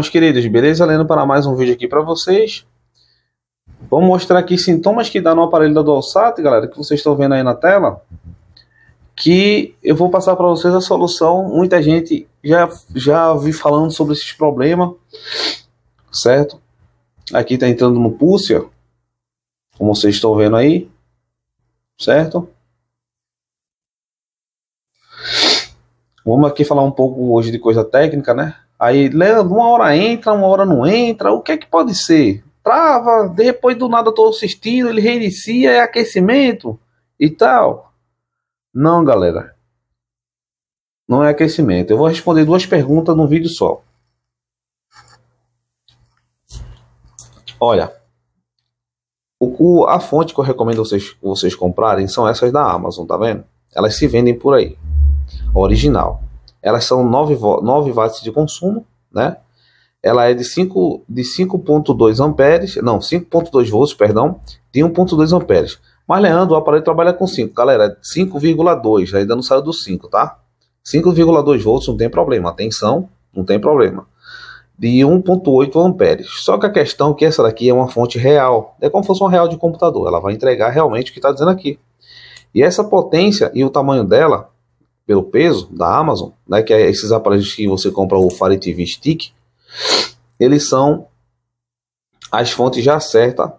meus queridos, beleza? Lendo para mais um vídeo aqui para vocês. Vou mostrar aqui sintomas que dá no aparelho da DualSat, galera, que vocês estão vendo aí na tela. Que eu vou passar para vocês a solução. Muita gente já, já vi falando sobre esses problemas, certo? Aqui está entrando no púcio, como vocês estão vendo aí, certo? Vamos aqui falar um pouco hoje de coisa técnica, né? Aí uma hora entra, uma hora não entra. O que é que pode ser? Trava, depois do nada eu tô assistindo, ele reinicia, é aquecimento e tal. Não, galera. Não é aquecimento. Eu vou responder duas perguntas num vídeo só. Olha, o, a fonte que eu recomendo vocês, vocês comprarem são essas da Amazon, tá vendo? Elas se vendem por aí. Original. Elas são 9, 9 watts de consumo, né? Ela é de 5 de 5.2 amperes, não, 5.2 volts, perdão, de 1.2 amperes. Mas Leandro, o aparelho trabalha com 5, galera, 5,2, ainda não saiu do 5, tá? 5,2 volts não tem problema, tensão não tem problema. De 1.8 amperes. Só que a questão é que essa daqui é uma fonte real, é como se fosse uma real de computador, ela vai entregar realmente o que está dizendo aqui. E essa potência e o tamanho dela pelo peso da Amazon, né, que é esses aparelhos que você compra o Fire TV Stick, eles são as fontes já certas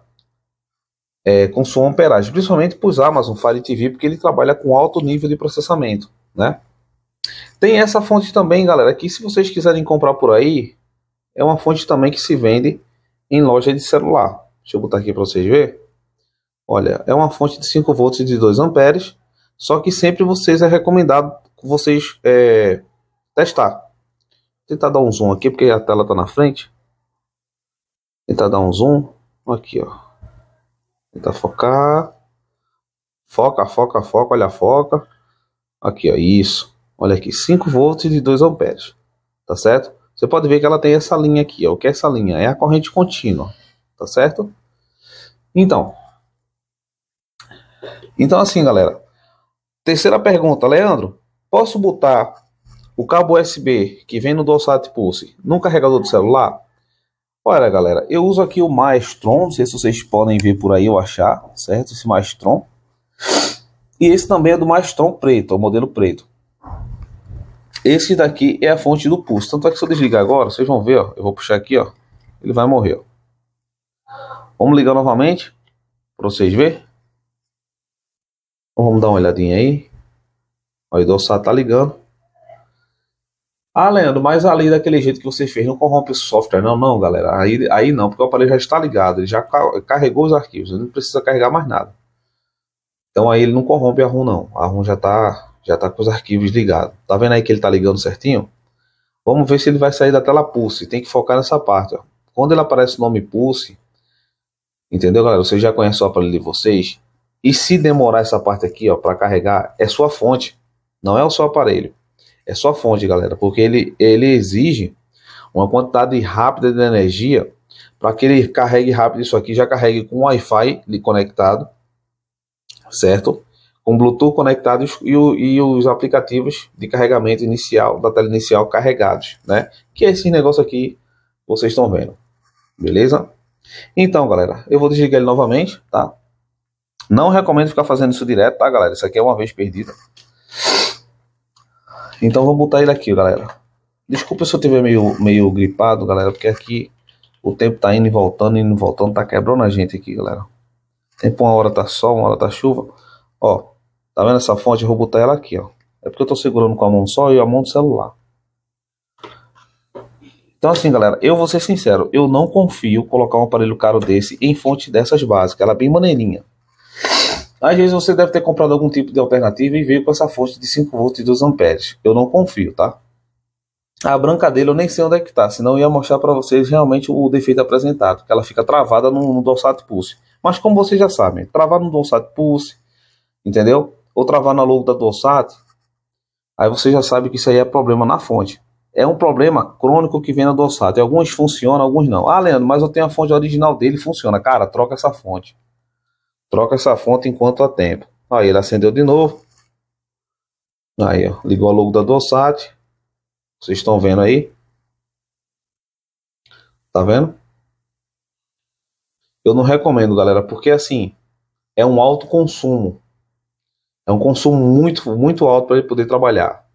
é, com sua amperagem, principalmente para os Amazon Fire TV, porque ele trabalha com alto nível de processamento, né? Tem essa fonte também, galera, que se vocês quiserem comprar por aí, é uma fonte também que se vende em loja de celular. Deixa eu botar aqui para vocês ver. Olha, é uma fonte de 5 volts e de 2 amperes, só que sempre vocês é recomendado vocês é, testar. Tentar dar um zoom aqui, porque a tela está na frente. Tentar dar um zoom. Aqui, ó. Tentar focar. Foca, foca, foca, olha foca. Aqui, ó, isso. Olha aqui, 5 volts de 2 amperes. Tá certo? Você pode ver que ela tem essa linha aqui, ó. O que é essa linha? É a corrente contínua. Tá certo? Então. Então assim, galera. Terceira pergunta, Leandro. Posso botar o cabo USB que vem no DualSat Pulse num carregador do celular? Olha, galera, eu uso aqui o Maestron, não sei se vocês podem ver por aí ou achar, certo? Esse Maestron. E esse também é do Maestron preto, é o modelo preto. Esse daqui é a fonte do pulso. Tanto é que se eu desligar agora, vocês vão ver, ó. Eu vou puxar aqui, ó. Ele vai morrer, ó. Vamos ligar novamente para vocês verem. Vamos dar uma olhadinha aí o Dossá tá ligando. Ah, Leandro, mas ali daquele jeito que você fez, não corrompe o software. Não, não, galera. Aí, aí não, porque o aparelho já está ligado, ele já carregou os arquivos, ele não precisa carregar mais nada. Então aí ele não corrompe a ROM, não. A ROM já está já tá com os arquivos ligados. Tá vendo aí que ele tá ligando certinho? Vamos ver se ele vai sair da tela Pulse. Tem que focar nessa parte. Ó. Quando ele aparece o nome Pulse, entendeu, galera? Vocês já conhecem o aparelho de vocês. E se demorar essa parte aqui, ó, para carregar, é sua fonte. Não é o seu aparelho, é sua fonte, galera, porque ele, ele exige uma quantidade rápida de energia para que ele carregue rápido isso aqui. Já carregue com Wi-Fi conectado, certo? Com Bluetooth conectado e, o, e, os aplicativos de carregamento inicial, da tela inicial carregados, né? Que é esse negócio aqui, vocês estão vendo, beleza? Então, galera, eu vou desligar ele novamente, tá? Não recomendo ficar fazendo isso direto, tá, galera? Isso aqui é uma vez perdida. Então vamos botar ele aqui, galera. Desculpa se eu estiver meio, meio gripado, galera, porque aqui o tempo tá indo e voltando, indo e voltando, tá quebrando a gente aqui, galera. Tempo uma hora tá sol, uma hora tá chuva. Ó, tá vendo essa fonte? Eu vou botar ela aqui, ó. É porque eu tô segurando com a mão só e a mão do celular. Então assim, galera, eu vou ser sincero, eu não confio colocar um aparelho caro desse em fonte dessas básicas. Ela é bem maneirinha. Às vezes você deve ter comprado algum tipo de alternativa e veio com essa fonte de 5 volts e 2 amperes. Eu não confio, tá? A branca dele eu nem sei onde é que tá, senão eu ia mostrar para vocês realmente o defeito apresentado, que ela fica travada no, no Pulse. Mas como vocês já sabem, travar no Dolsat Pulse, entendeu? Ou travar na logo da Dolsat, aí você já sabe que isso aí é problema na fonte. É um problema crônico que vem na Dolsat. Alguns funcionam, alguns não. Ah, Leandro, mas eu tenho a fonte original dele, funciona. Cara, troca essa fonte. Troca essa fonte enquanto há tempo. Aí ele acendeu de novo. Aí, ó, ligou a logo da Dolsat. Vocês estão vendo aí? Tá vendo? Eu não recomendo, galera, porque assim, é um alto consumo. É um consumo muito, muito alto para ele poder trabalhar.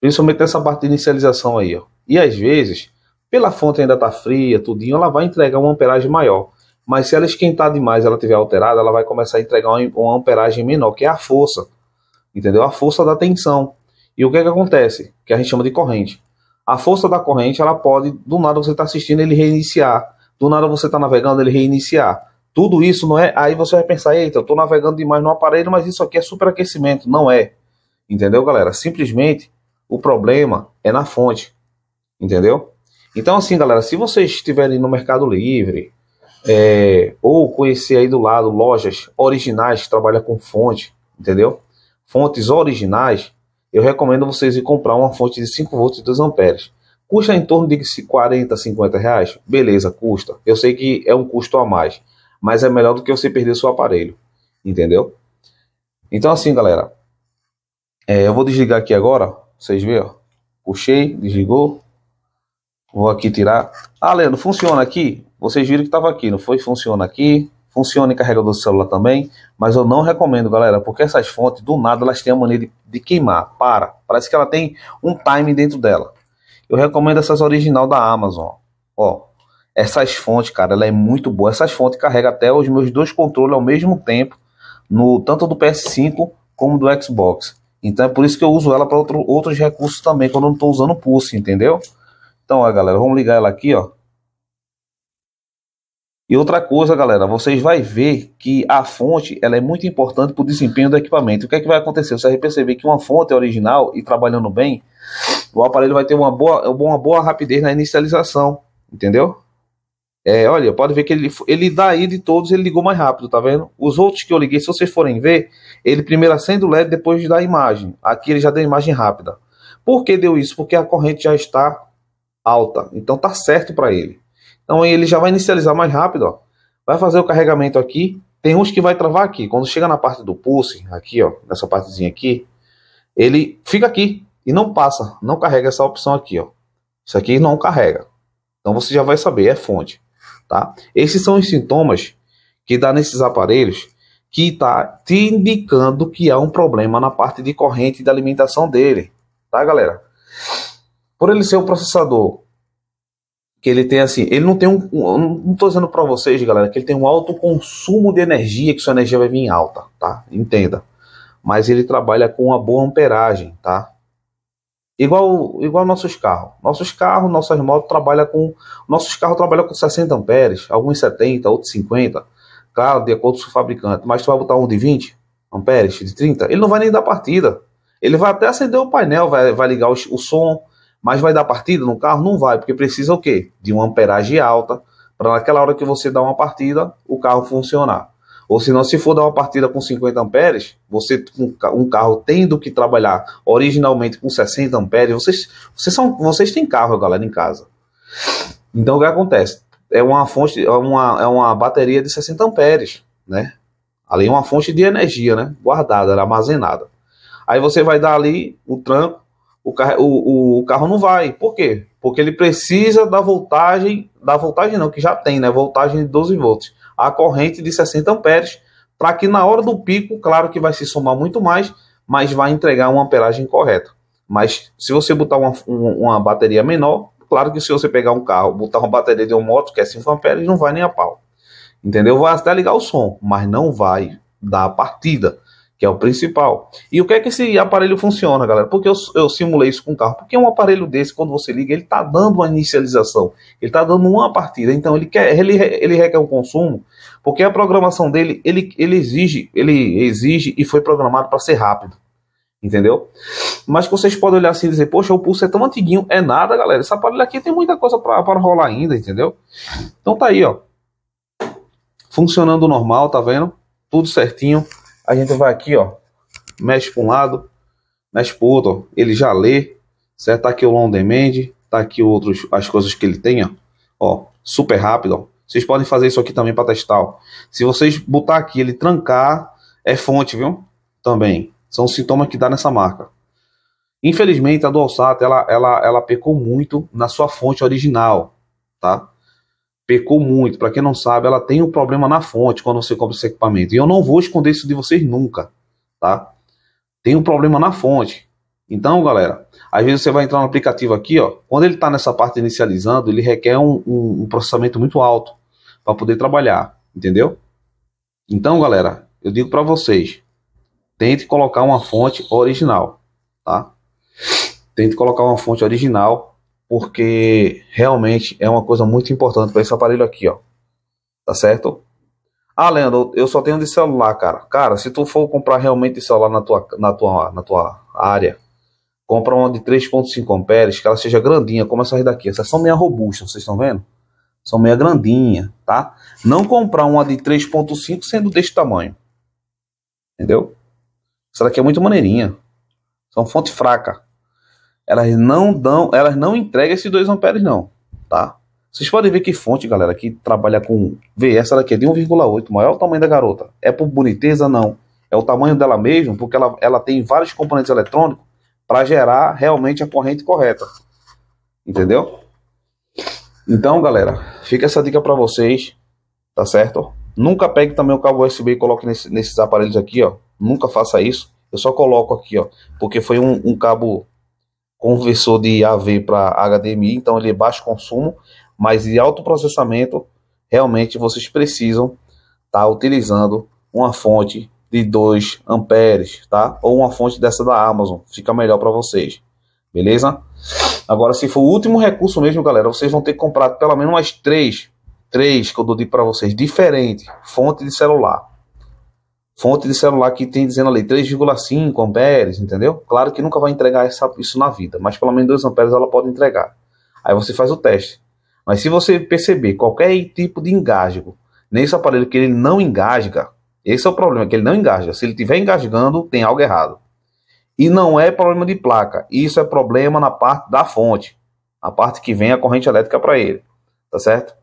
Principalmente nessa parte de inicialização aí, ó. E às vezes, pela fonte ainda tá fria, tudinho, ela vai entregar uma amperagem maior. Mas se ela esquentar demais, ela tiver alterada, ela vai começar a entregar uma, uma amperagem menor, que é a força. Entendeu? A força da tensão. E o que, é que acontece? Que a gente chama de corrente. A força da corrente, ela pode, do nada você está assistindo, ele reiniciar. Do nada você está navegando, ele reiniciar. Tudo isso não é. Aí você vai pensar, eita, eu estou navegando demais no aparelho, mas isso aqui é superaquecimento. Não é. Entendeu, galera? Simplesmente o problema é na fonte. Entendeu? Então, assim, galera, se vocês estiverem no Mercado Livre, é, ou conhecer aí do lado lojas originais que trabalham com fonte, entendeu? Fontes originais, eu recomendo vocês ir comprar uma fonte de 5 volts e 2 amperes. Custa em torno de 40, 50 reais? Beleza, custa. Eu sei que é um custo a mais, mas é melhor do que você perder seu aparelho, entendeu? Então assim, galera, é, eu vou desligar aqui agora, vocês veem, ó. Puxei, desligou. Vou aqui tirar. Ah, Leandro, funciona aqui? Vocês viram que estava aqui, não foi? Funciona aqui, funciona em carregador do celular também, mas eu não recomendo, galera, porque essas fontes, do nada, elas têm a mania de, de queimar, para. Parece que ela tem um time dentro dela. Eu recomendo essas original da Amazon, ó. Essas fontes, cara, ela é muito boa. Essas fontes carrega até os meus dois controles ao mesmo tempo, no tanto do PS5 como do Xbox. Então é por isso que eu uso ela para outro, outros recursos também, quando eu não estou usando o Pulse, entendeu? Então, ó, galera, vamos ligar ela aqui, ó. E outra coisa, galera, vocês vão ver que a fonte ela é muito importante para o desempenho do equipamento. O que é que vai acontecer? Você vai perceber que uma fonte original e trabalhando bem, o aparelho vai ter uma boa, uma boa rapidez na inicialização, entendeu? É, olha, pode ver que ele, ele daí de todos, ele ligou mais rápido, tá vendo? Os outros que eu liguei, se vocês forem ver, ele primeiro acende o LED, depois dá a imagem. Aqui ele já deu imagem rápida. Por que deu isso? Porque a corrente já está alta, então tá certo para ele. Então ele já vai inicializar mais rápido, ó. Vai fazer o carregamento aqui. Tem uns que vai travar aqui. Quando chega na parte do pulse, aqui, ó, nessa partezinha aqui, ele fica aqui e não passa, não carrega essa opção aqui, ó. Isso aqui não carrega. Então você já vai saber, é fonte, tá? Esses são os sintomas que dá nesses aparelhos que está te indicando que há um problema na parte de corrente da alimentação dele, tá, galera? Por ele ser um processador que ele tem assim, ele não tem um, um não dizendo para vocês, galera, que ele tem um alto consumo de energia, que sua energia vai vir em alta, tá? Entenda. Mas ele trabalha com uma boa amperagem, tá? Igual igual nossos carros. Nossos carros, nossas motos trabalha com nossos carros trabalham com 60 amperes, alguns 70, outros 50. Claro, de acordo com o fabricante, mas tu vai botar um de 20 amperes, de 30, ele não vai nem dar partida. Ele vai até acender o painel, vai, vai ligar o, o som, mas vai dar partida no carro? Não vai, porque precisa o quê? De uma amperagem alta, para naquela hora que você dá uma partida, o carro funcionar. Ou senão, se for dar uma partida com 50 amperes, você um carro tendo que trabalhar originalmente com 60 amperes, vocês, vocês, são, vocês têm carro, galera, em casa. Então o que acontece? É uma fonte, é uma, é uma bateria de 60 amperes, né? Ali é uma fonte de energia, né? Guardada, é armazenada. Aí você vai dar ali o tranco, o, carro, o, o, carro não vai. Por quê? Porque ele precisa da voltagem, da voltagem não, que já tem, né? Voltagem de 12 volts, a corrente de 60 amperes, para que na hora do pico, claro que vai se somar muito mais, mas vai entregar uma amperagem correta. Mas se você botar uma, uma bateria menor, claro que se você pegar um carro, botar uma bateria de uma moto que é 5 amperes, não vai nem a pau. Entendeu? Vai até ligar o som, mas não vai dar a partida que é o principal. E o que é que esse aparelho funciona, galera? Porque eu, eu simulei isso com o carro. Porque um aparelho desse, quando você liga, ele está dando uma inicialização, ele está dando uma partida. Então ele quer, ele, ele requer um consumo, porque a programação dele, ele, ele exige, ele exige e foi programado para ser rápido. Entendeu? Mas vocês podem olhar assim e dizer, poxa, o pulso é tão antiguinho, é nada, galera. Esse aparelho aqui tem muita coisa para rolar ainda, entendeu? Então tá aí, ó. Funcionando normal, tá vendo? Tudo certinho a gente vai aqui, ó, mexe para um lado, mexe para o outro, ó, ele já lê, certo? Tá aqui o long demand, tá aqui outros, as coisas que ele tem, ó, ó super rápido, ó. Vocês podem fazer isso aqui também para testar, ó. Se vocês botar aqui ele trancar, é fonte, viu? Também. São sintomas que dá nessa marca. Infelizmente, a DualSat, ela, ela, ela pecou muito na sua fonte original, tá? pecou muito. Para quem não sabe, ela tem um problema na fonte quando você compra esse equipamento. E eu não vou esconder isso de vocês nunca, tá? Tem um problema na fonte. Então, galera, às vezes você vai entrar no aplicativo aqui, ó. Quando ele está nessa parte inicializando, ele requer um, um, um processamento muito alto para poder trabalhar, entendeu? Então, galera, eu digo para vocês, tente colocar uma fonte original, tá? Tente colocar uma fonte original porque realmente é uma coisa muito importante para esse aparelho aqui, ó. Tá certo? Ah, Leandro, eu só tenho de celular, cara. Cara, se tu for comprar realmente celular na tua, na tua, na tua área, compra uma de 3.5 amperes, que ela seja grandinha, como essas daqui. Essas são meia robustas, vocês estão vendo? São meia grandinha, tá? Não comprar uma de 3.5 sendo deste tamanho. Entendeu? Essa daqui é muito maneirinha. São fonte fraca elas não dão, elas não entregam esses 2 amperes não, tá? Vocês podem ver que fonte, galera, que trabalha com V, essa daqui é de 1,8, maior é o tamanho da garota. É por boniteza? Não. É o tamanho dela mesmo, porque ela, ela tem vários componentes eletrônicos para gerar realmente a corrente correta. Entendeu? Então, galera, fica essa dica para vocês, tá certo? Nunca pegue também o cabo USB e coloque nesse, nesses aparelhos aqui, ó. Nunca faça isso. Eu só coloco aqui, ó, porque foi um, um cabo conversor de AV para HDMI, então ele é baixo consumo, mas de alto processamento, realmente vocês precisam estar tá utilizando uma fonte de 2 amperes, tá? Ou uma fonte dessa da Amazon, fica melhor para vocês. Beleza? Agora, se for o último recurso mesmo, galera, vocês vão ter que comprar pelo menos umas três, três que eu dou para vocês, diferente, fonte de celular fonte de celular que tem dizendo ali 3,5 amperes, entendeu? Claro que nunca vai entregar essa, isso na vida, mas pelo menos 2 amperes ela pode entregar. Aí você faz o teste. Mas se você perceber qualquer tipo de engasgo nesse aparelho que ele não engasga, esse é o problema, que ele não engasga. Se ele estiver engasgando, tem algo errado. E não é problema de placa, isso é problema na parte da fonte, a parte que vem a corrente elétrica para ele, tá certo?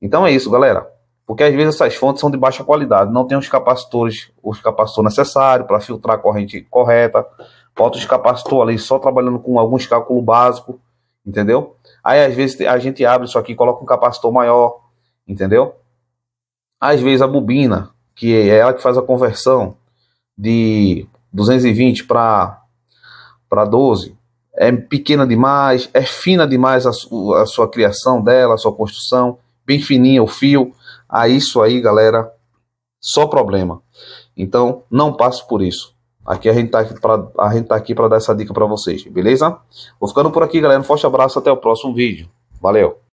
Então é isso, galera porque às vezes essas fontes são de baixa qualidade, não tem os capacitores, os capacitores necessários para filtrar a corrente correta, falta os capacitores ali só trabalhando com alguns cálculos básicos, entendeu? Aí às vezes a gente abre isso aqui, coloca um capacitor maior, entendeu? Às vezes a bobina, que é ela que faz a conversão de 220 para para 12, é pequena demais, é fina demais a, a sua criação dela, a sua construção, bem fininha o fio a ah, isso aí, galera, só problema. Então, não passe por isso. Aqui a gente tá aqui para a gente tá aqui para dar essa dica para vocês, beleza? Vou ficando por aqui, galera. Um forte abraço, até o próximo vídeo. Valeu.